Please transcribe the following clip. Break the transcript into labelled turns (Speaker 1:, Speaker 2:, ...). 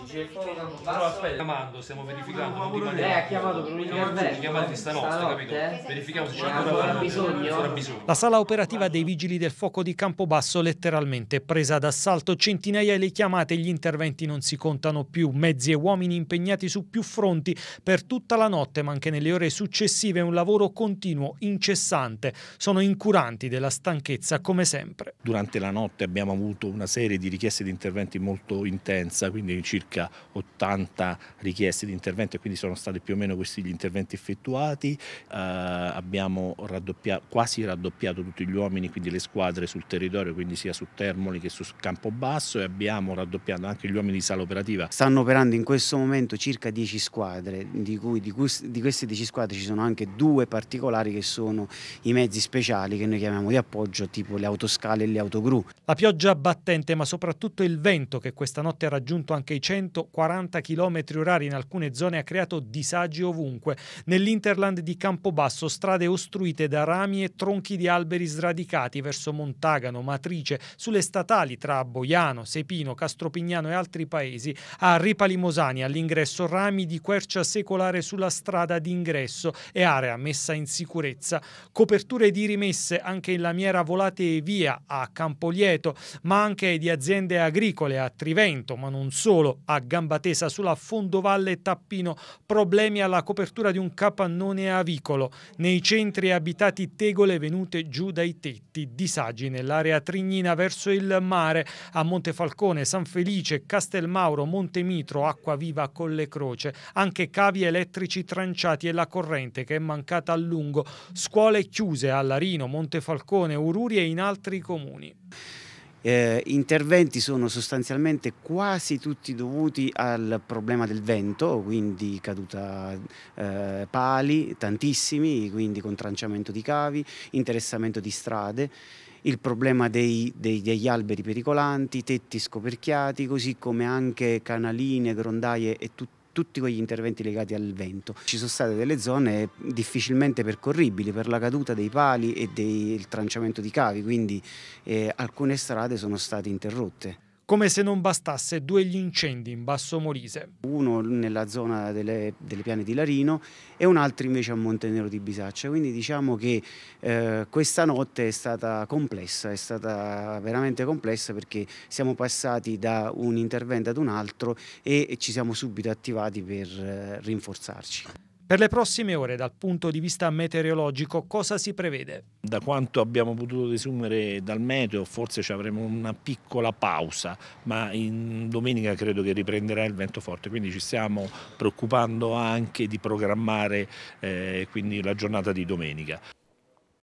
Speaker 1: Dice fono Però aspetta, chiamando, stiamo verificando. Non ha eh, chiamato per un intervento. Chiamate stanotte, capito? Verifichiamo se c'è ancora bisogno. La sala operativa dei vigili del fuoco di Campobasso letteralmente presa d'assalto. Centinaia le chiamate, gli interventi non si contano più. Mezzi e uomini impegnati su più fronti per tutta la notte, ma anche nelle ore successive un lavoro continuo, incessante. Sono incuranti della stanchezza come
Speaker 2: sempre. Durante la notte abbiamo avuto una serie di richieste di interventi molto intensa, quindi circa circa 80 richieste di intervento e quindi sono stati più o meno questi gli interventi effettuati, eh, abbiamo raddoppiato, quasi raddoppiato tutti gli uomini, quindi le squadre sul territorio, quindi sia su Termoli che su Campobasso e abbiamo raddoppiato anche gli uomini di sala operativa.
Speaker 3: Stanno operando in questo momento circa 10 squadre, di, cui, di, cui, di queste 10 squadre ci sono anche due particolari che sono i mezzi speciali che noi chiamiamo di appoggio, tipo le autoscale e le autogru.
Speaker 1: La pioggia battente ma soprattutto il vento che questa notte ha raggiunto anche i centri 140 km orari in alcune zone ha creato disagi ovunque. Nell'Interland di Campobasso strade ostruite da rami e tronchi di alberi sradicati verso Montagano, Matrice, sulle statali tra Boiano, Sepino, Castropignano e altri paesi, a Ripalimosani all'ingresso rami di quercia secolare sulla strada d'ingresso e area messa in sicurezza, coperture di rimesse anche in lamiera volate via a Campolieto ma anche di aziende agricole a Trivento, ma non solo, a gamba tesa sulla Fondovalle Tappino, problemi alla copertura di un capannone avicolo, nei centri abitati tegole venute giù dai tetti, disagi nell'area trignina verso il mare, a Montefalcone, San Felice, Castelmauro, Montemitro, con le Croce, anche cavi elettrici tranciati e la corrente
Speaker 3: che è mancata
Speaker 1: a lungo, scuole chiuse a Larino, Montefalcone, Ururi e in altri comuni
Speaker 3: eh, interventi sono sostanzialmente quasi tutti dovuti al problema del vento, quindi caduta eh, pali, tantissimi, quindi contranciamento di cavi, interessamento di strade il problema dei, dei, degli alberi pericolanti, tetti scoperchiati, così come anche canaline, grondaie e tutto tutti quegli interventi legati al vento. Ci sono state delle zone difficilmente percorribili per la caduta dei pali e del tranciamento di cavi, quindi eh, alcune strade sono state interrotte
Speaker 1: come se non bastasse due gli incendi in Basso Molise.
Speaker 3: Uno nella zona delle, delle piane di Larino e un altro invece a Montenero di Bisaccia, quindi diciamo che eh, questa notte è stata complessa, è stata veramente complessa perché siamo passati da un intervento ad un altro e ci siamo subito attivati per eh, rinforzarci.
Speaker 1: Per le prossime ore, dal punto di vista meteorologico, cosa si prevede?
Speaker 3: Da quanto abbiamo potuto desumere dal
Speaker 2: meteo, forse ci avremo una piccola pausa, ma in domenica credo che riprenderà il vento forte, quindi ci stiamo preoccupando anche di programmare eh, la giornata di domenica.